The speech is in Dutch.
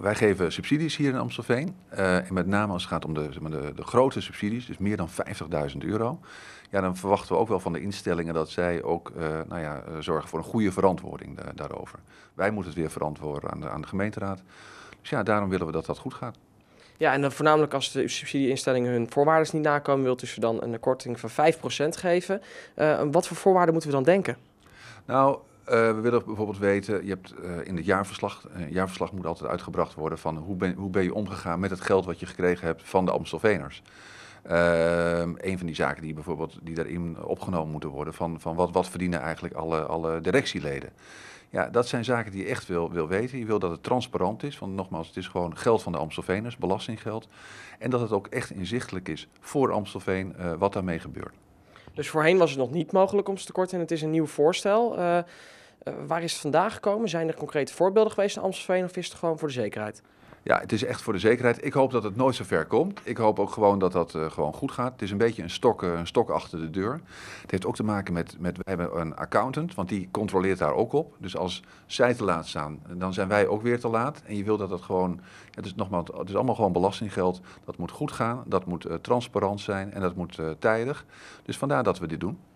Nou, wij geven subsidies hier in Amstelveen. Eh, en met name als het gaat om de, de, de grote subsidies, dus meer dan 50.000 euro. Ja, dan verwachten we ook wel van de instellingen dat zij ook eh, nou ja, eh, zorgen voor een goede verantwoording daarover. Wij moeten het weer verantwoorden aan de, aan de gemeenteraad. Dus ja, daarom willen we dat dat goed gaat. Ja, en dan voornamelijk als de subsidieinstellingen hun voorwaarden niet nakomen, wilt u ze dan een korting van 5% geven. wat voor voorwaarden moeten we dan denken? Nou, eh, we willen bijvoorbeeld weten, je hebt eh, in het jaarverslag, uh, jaarverslag moet altijd uitgebracht worden van hoe ben, hoe ben je omgegaan met het geld wat je gekregen hebt van de Amstelveners. Ehm, een van die zaken die bijvoorbeeld die daarin opgenomen moeten worden, van, van wat, wat verdienen eigenlijk alle, alle directieleden. Ja, dat zijn zaken die je echt wil, wil weten. Je wil dat het transparant is, want nogmaals, het is gewoon geld van de Amstelveners, belastinggeld. En dat het ook echt inzichtelijk is voor Amstelveen wat daarmee gebeurt. Dus voorheen was het nog niet mogelijk om te korten en het is een nieuw voorstel. Eh, eh, waar is het vandaag gekomen? Zijn er concrete voorbeelden geweest in Amstelveen of is het gewoon voor de zekerheid? Ja, het is echt voor de zekerheid. Ik hoop dat het nooit zo ver komt. Ik hoop ook gewoon dat dat eh, gewoon goed gaat. Het is een beetje een stok, eh, een stok achter de deur. Het heeft ook te maken met, met, we hebben een accountant, want die controleert daar ook op. Dus als zij te laat staan, dan zijn wij ook weer te laat. En je wil dat het gewoon, het is nogmaals, het is allemaal gewoon belastinggeld. Dat moet goed gaan, dat moet eh, transparant zijn en dat moet tijdig. Dus vandaar dat we dit doen.